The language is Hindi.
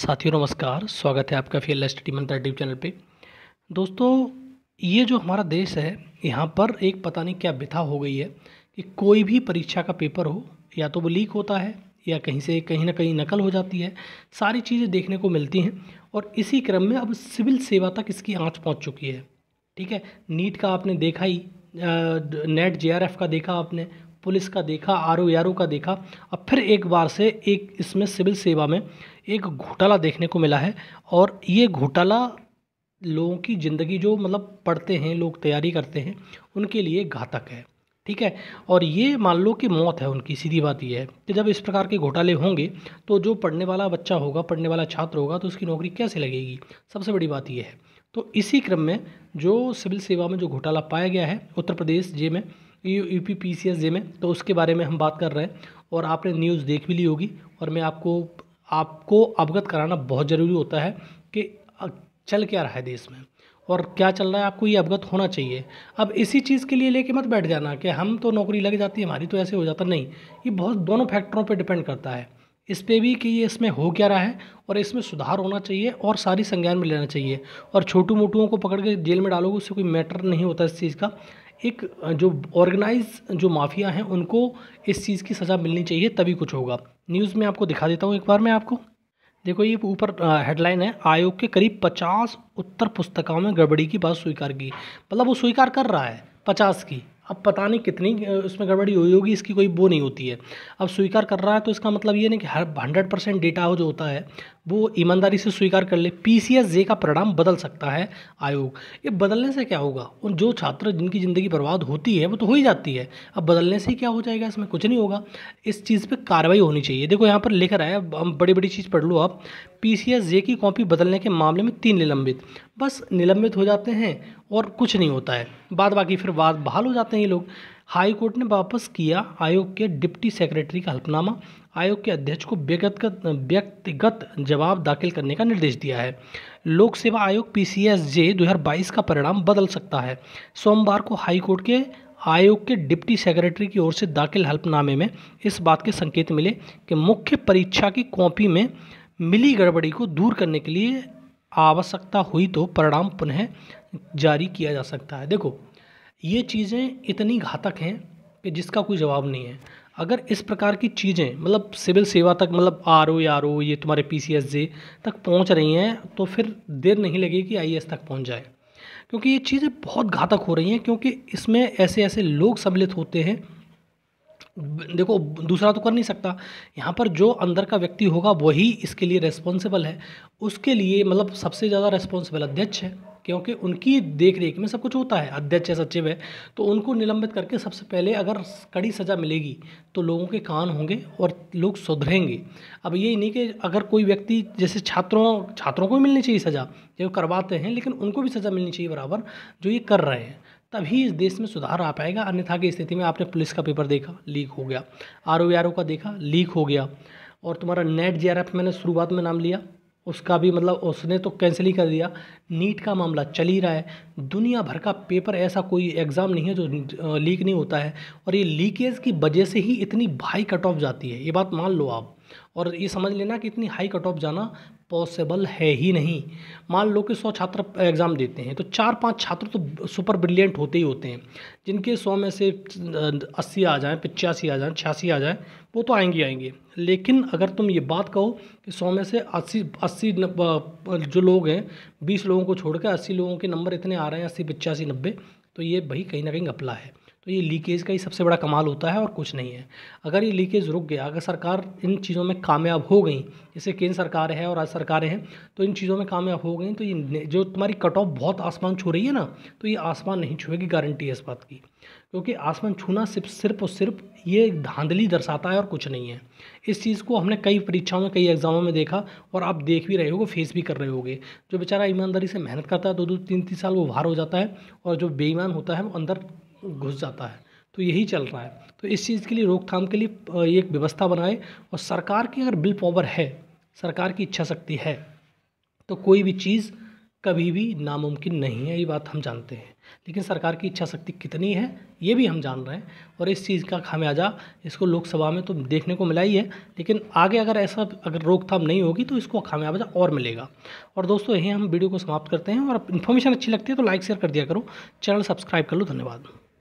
साथियों नमस्कार स्वागत है आपका field study Mantra YouTube channel पे दोस्तों ये जो हमारा देश है यहाँ पर एक पता नहीं क्या व्यथा हो गई है कि कोई भी परीक्षा का पेपर हो या तो वो लीक होता है या कहीं से कहीं ना कहीं नकल हो जाती है सारी चीज़ें देखने को मिलती हैं और इसी क्रम में अब सिविल सेवा तक इसकी आँच पहुँच चुकी है ठीक है नीट का आपने देखा ही नेट जे का देखा आपने पुलिस का देखा आर ओ का देखा अब फिर एक बार से एक इसमें सिविल सेवा में एक घोटाला देखने को मिला है और ये घोटाला लोगों की ज़िंदगी जो मतलब पढ़ते हैं लोग तैयारी करते हैं उनके लिए घातक है ठीक है और ये मान लो कि मौत है उनकी सीधी बात यह है कि जब इस प्रकार के घोटाले होंगे तो जो पढ़ने वाला बच्चा होगा पढ़ने वाला छात्र होगा तो उसकी नौकरी कैसे लगेगी सबसे बड़ी बात यह है तो इसी क्रम में जो सिविल सेवा में जो घोटाला पाया गया है उत्तर प्रदेश जे में U P P C S जे में तो उसके बारे में हम बात कर रहे हैं और आपने न्यूज़ देख भी ली होगी और मैं आपको आपको अवगत कराना बहुत ज़रूरी होता है कि चल क्या रहा है देश में और क्या चल रहा है आपको ये अवगत होना चाहिए अब इसी चीज़ के लिए लेके मत बैठ जाना कि हम तो नौकरी लग जाती है हमारी तो ऐसे हो जाता नहीं ये बहुत दोनों फैक्टरों पर डिपेंड करता है इस पर भी कि ये इसमें हो क्या रहा है और इसमें सुधार होना चाहिए और सारी संज्ञान में लेना चाहिए और छोटू मोटुओं को पकड़ के जेल में डालोगे उससे कोई मैटर नहीं होता इस चीज़ का एक जो ऑर्गेनाइज जो माफिया हैं उनको इस चीज़ की सज़ा मिलनी चाहिए तभी कुछ होगा न्यूज़ में आपको दिखा देता हूँ एक बार मैं आपको देखो ये ऊपर हेडलाइन है आयोग के करीब पचास उत्तर पुस्तकाओं में गड़बड़ी की बात स्वीकार की मतलब वो स्वीकार कर रहा है पचास की अब पता नहीं कितनी उसमें गड़बड़ी हुई होगी इसकी कोई वो नहीं होती है अब स्वीकार कर रहा है तो इसका मतलब ये नहीं कि हर हंड्रेड परसेंट डेटा हो जो होता है वो ईमानदारी से स्वीकार कर ले पी सी एस जे का परिणाम बदल सकता है आयोग ये बदलने से क्या होगा उन जो छात्र जिनकी ज़िंदगी बर्बाद होती है वो तो हो ही जाती है अब बदलने से क्या हो जाएगा इसमें कुछ नहीं होगा इस चीज़ पर कार्रवाई होनी चाहिए देखो यहाँ पर लिख रहा है हम बड़ी बड़ी चीज़ पढ़ लो आप पी सी एस जे की कॉपी बदलने के मामले में तीन निलंबित बस निलंबित हो जाते हैं और कुछ नहीं होता है बाद बाकी फिर बाद बहाल हो जाते हैं ये लोग हाई कोर्ट ने वापस किया आयोग के डिप्टी सेक्रेटरी का हल्फनामा आयोग के अध्यक्ष को व्यक्तिगत व्यक्तिगत जवाब दाखिल करने का निर्देश दिया है लोक सेवा आयोग पी सी एस जे दो हजार बाईस का परिणाम बदल सकता है सोमवार को हाई कोर्ट के आयोग के डिप्टी सेक्रेटरी की ओर से दाखिल हल्फनामे में इस बात के संकेत मिले कि मुख्य परीक्षा की कॉपी में मिली गड़बड़ी को दूर करने के लिए आवश्यकता हुई तो परिणाम पुनः जारी किया जा सकता है देखो ये चीज़ें इतनी घातक हैं कि जिसका कोई जवाब नहीं है अगर इस प्रकार की चीज़ें मतलब सिविल सेवा तक मतलब आर ओ आर ओ ये तुम्हारे पी सी एस जे तक पहुँच रही हैं तो फिर देर नहीं लगेगी कि आई एस तक पहुँच जाए क्योंकि ये चीज़ें बहुत घातक हो रही हैं क्योंकि इसमें ऐसे ऐसे लोग सम्मिलित होते हैं देखो दूसरा तो कर नहीं सकता यहाँ पर जो अंदर का व्यक्ति होगा वही इसके लिए रेस्पॉन्सिबल है उसके लिए मतलब सबसे ज़्यादा रेस्पॉन्सिबल अध्यक्ष है क्योंकि उनकी देख रेख में सब कुछ होता है अध्यक्ष है सचिव है तो उनको निलंबित करके सबसे पहले अगर कड़ी सज़ा मिलेगी तो लोगों के कान होंगे और लोग सुधरेंगे अब यही नहीं कि अगर कोई व्यक्ति जैसे छात्रों छात्रों को भी मिलनी चाहिए सज़ा जो करवाते हैं लेकिन उनको भी सज़ा मिलनी चाहिए बराबर जो ये कर रहे हैं तभी इस देश में सुधार आ पाएगा अन्यथा की स्थिति में आपने पुलिस का पेपर देखा लीक हो गया आर ओ का देखा लीक हो गया और तुम्हारा नेट जे मैंने शुरुआत में नाम लिया उसका भी मतलब उसने तो कैंसिल ही कर दिया नीट का मामला चल ही रहा है दुनिया भर का पेपर ऐसा कोई एग्ज़ाम नहीं है जो लीक नहीं होता है और ये लीकेज की वजह से ही इतनी भाई कट ऑफ जाती है ये बात मान लो आप और ये समझ लेना कि इतनी हाई कट ऑफ जाना पॉसिबल है ही नहीं मान लो कि सौ छात्र एग्ज़ाम देते हैं तो चार पांच छात्र तो सुपर ब्रिलियंट होते ही होते हैं जिनके सौ में से अस्सी आ जाए पचासी आ जाए छियासी आ जाएँ वो तो आएंगे आएंगे लेकिन अगर तुम ये बात कहो कि सौ में से अस्सी अस्सी जो लोग हैं बीस लोगों को छोड़ कर अस्सी लोगों के नंबर इतने आ रहे हैं अस्सी पचासी नब्बे तो ये भाई कहीं ना कहीं अपला है तो ये लीकेज का ही सबसे बड़ा कमाल होता है और कुछ नहीं है अगर ये लीकेज रुक गया अगर सरकार इन चीज़ों में कामयाब हो गई जैसे केंद्र सरकार है और राज्य सरकारें हैं तो इन चीज़ों में कामयाब हो गई तो ये जो तुम्हारी कट ऑफ बहुत आसमान छू रही है ना तो ये आसमान नहीं छूएगी गारंटी है इस बात की क्योंकि आसमान छूना सिर्फ सिर्फ और सिर्फ ये धांधली दर्शाता है और कुछ नहीं है इस चीज़ को हमने कई परीक्षाओं में कई एग्जामों में देखा और आप देख भी रहे हो फेस भी कर रहे होगे जो बेचारा ईमानदारी से मेहनत करता है दो दो तीन तीन साल वो बाहर हो जाता है और जो बेईमान होता है वो अंदर घुस जाता है तो यही चल रहा है तो इस चीज़ के लिए रोकथाम के लिए एक व्यवस्था बनाए और सरकार की अगर बिल पावर है सरकार की इच्छा शक्ति है तो कोई भी चीज़ कभी भी नामुमकिन नहीं है ये बात हम जानते हैं लेकिन सरकार की इच्छा शक्ति कितनी है ये भी हम जान रहे हैं और इस चीज़ का खामियाजा इसको लोकसभा में तो देखने को मिला ही है लेकिन आगे अगर ऐसा अगर रोकथाम नहीं होगी तो इसको खामियाजा और मिलेगा और दोस्तों यहीं हम वीडियो को समाप्त करते हैं और इन्फॉर्मेशन अच्छी लगती है तो लाइक शेयर कर दिया करो चैनल सब्सक्राइब कर लो धन्यवाद